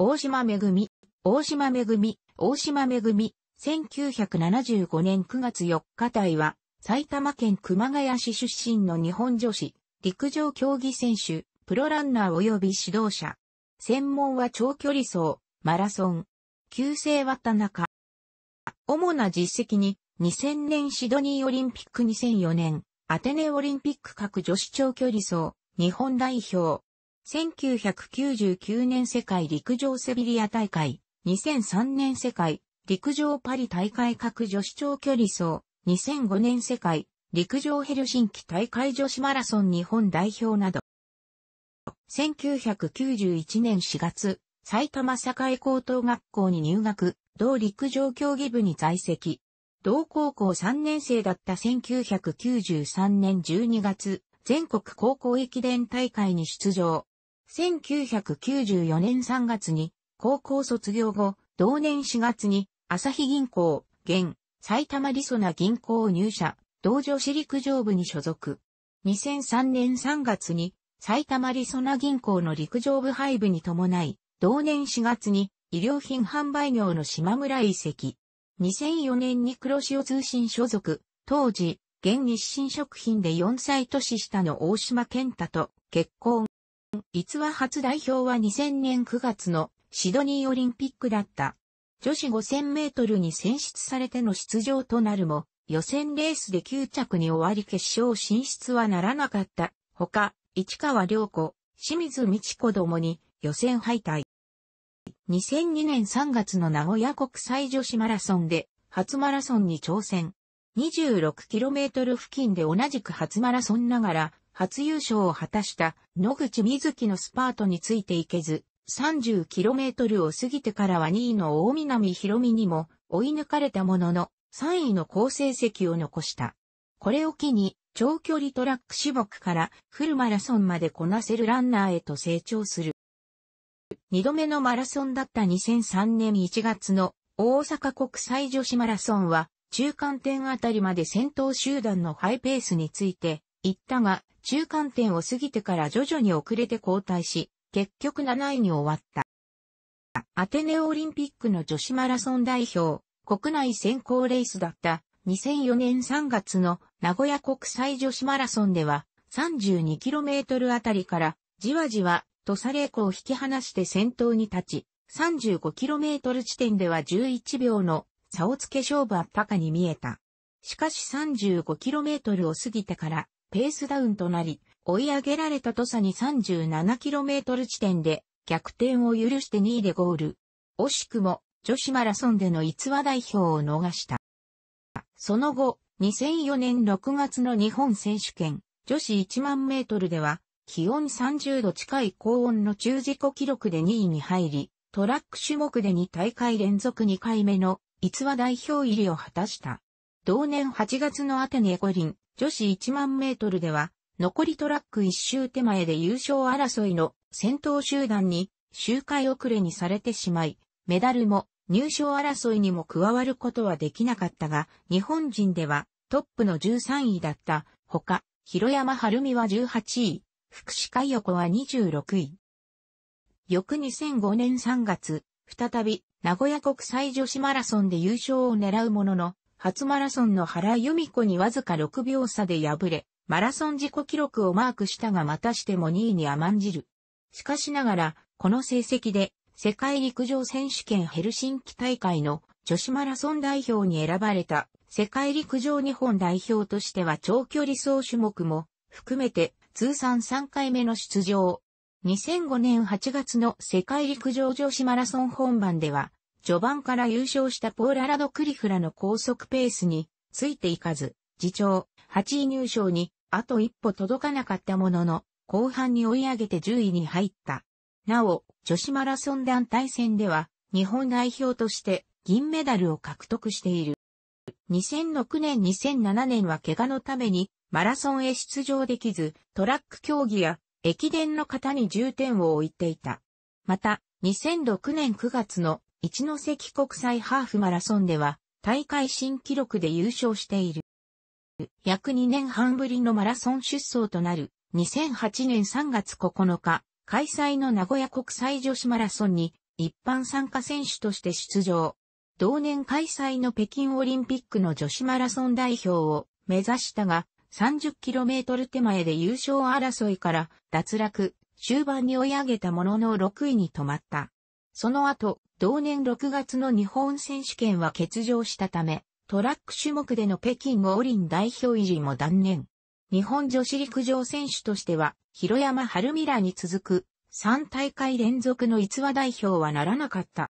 大島めぐみ、大島めぐみ、大島めぐみ、1975年9月4日隊は、埼玉県熊谷市出身の日本女子、陸上競技選手、プロランナー及び指導者。専門は長距離走、マラソン、旧姓は田中。主な実績に、2000年シドニーオリンピック2004年、アテネオリンピック各女子長距離走、日本代表、1999年世界陸上セビリア大会、2003年世界陸上パリ大会各女子長距離走、2005年世界陸上ヘルシンキ大会女子マラソン日本代表など。1991年4月、埼玉栄高等学校に入学、同陸上競技部に在籍。同高校3年生だった1993年12月、全国高校駅伝大会に出場。1994年3月に高校卒業後、同年4月に朝日銀行、現、埼玉リソナ銀行入社、同女子陸上部に所属。2003年3月に埼玉リソナ銀行の陸上部配部に伴い、同年4月に医療品販売業の島村遺跡。2004年に黒潮通信所属、当時、現日清食品で4歳年下の大島健太と結婚。逸話初代表は2000年9月のシドニーオリンピックだった。女子5000メートルに選出されての出場となるも、予選レースで9着に終わり決勝進出はならなかった。ほか、市川良子、清水美智子どもに予選敗退。2002年3月の名古屋国際女子マラソンで初マラソンに挑戦。26km 付近で同じく初マラソンながら初優勝を果たした野口みずきのスパートについていけず、30km を過ぎてからは2位の大南博美にも追い抜かれたものの3位の好成績を残した。これを機に長距離トラック種目からフルマラソンまでこなせるランナーへと成長する。2度目のマラソンだった2003年1月の大阪国際女子マラソンは中間点あたりまで先頭集団のハイペースについていったが中間点を過ぎてから徐々に遅れて交代し、結局7位に終わった。アテネオリンピックの女子マラソン代表、国内選考レースだった2004年3月の名古屋国際女子マラソンでは 32km あたりからじわじわとサレコを引き離して先頭に立ち 35km 地点では11秒の差をつけ勝負あったかに見えた。しかし 35km を過ぎてからペースダウンとなり、追い上げられた土佐に 37km 地点で逆転を許して2位でゴール。惜しくも女子マラソンでの逸話代表を逃した。その後、2004年6月の日本選手権女子1万メートルでは気温30度近い高温の中自己記録で2位に入り、トラック種目で2大会連続2回目の逸話代表入りを果たした。同年8月のアテネ五輪女子1万メートルでは、残りトラック1周手前で優勝争いの先頭集団に周回遅れにされてしまい、メダルも入賞争いにも加わることはできなかったが、日本人ではトップの13位だったほか、広山晴美は18位、福士海横は26位。翌2005年3月、再び名古屋国際女子マラソンで優勝を狙うものの、初マラソンの原由美子にわずか6秒差で敗れ、マラソン自己記録をマークしたがまたしても2位に甘んじる。しかしながら、この成績で世界陸上選手権ヘルシンキ大会の女子マラソン代表に選ばれた世界陸上日本代表としては長距離走種目も含めて通算3回目の出場。2005年8月の世界陸上女子マラソン本番では序盤から優勝したポーララド・クリフラの高速ペースについていかず、次長8位入賞にあと一歩届かなかったものの、後半に追い上げて10位に入った。なお、女子マラソン団体戦では、日本代表として銀メダルを獲得している。2006年2007年は怪我のためにマラソンへ出場できず、トラック競技や駅伝の方に重点を置いていた。また、2006年9月の一関国際ハーフマラソンでは大会新記録で優勝している。約2年半ぶりのマラソン出走となる2008年3月9日開催の名古屋国際女子マラソンに一般参加選手として出場。同年開催の北京オリンピックの女子マラソン代表を目指したが 30km 手前で優勝争いから脱落、終盤に追い上げたものの6位に止まった。その後、同年6月の日本選手権は欠場したため、トラック種目での北京五輪代表維持も断念。日本女子陸上選手としては、広山春美らに続く、3大会連続の逸話代表はならなかった。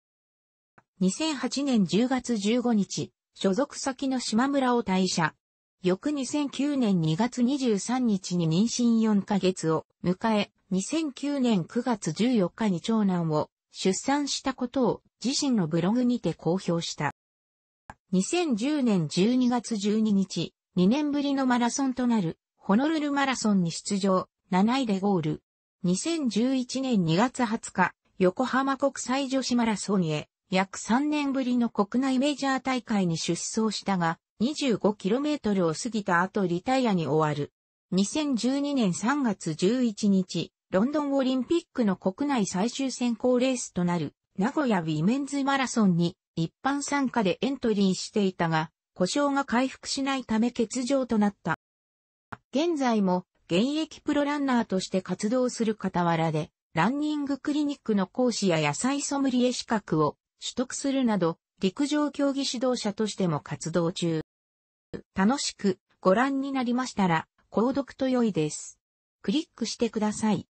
2008年10月15日、所属先の島村を退社。翌2009年2月23日に妊娠4ヶ月を迎え、2009年9月14日に長男を出産したことを自身のブログにて公表した。2010年12月12日、2年ぶりのマラソンとなる、ホノルルマラソンに出場、7位でゴール。2011年2月20日、横浜国際女子マラソンへ、約3年ぶりの国内メジャー大会に出走したが、25km を過ぎた後リタイアに終わる。2012年3月11日、ロンドンオリンピックの国内最終選考レースとなる、名古屋ウィメンズマラソンに一般参加でエントリーしていたが、故障が回復しないため欠場となった。現在も現役プロランナーとして活動する傍らで、ランニングクリニックの講師や野菜ソムリエ資格を取得するなど、陸上競技指導者としても活動中。楽しくご覧になりましたら、購読と良いです。クリックしてください。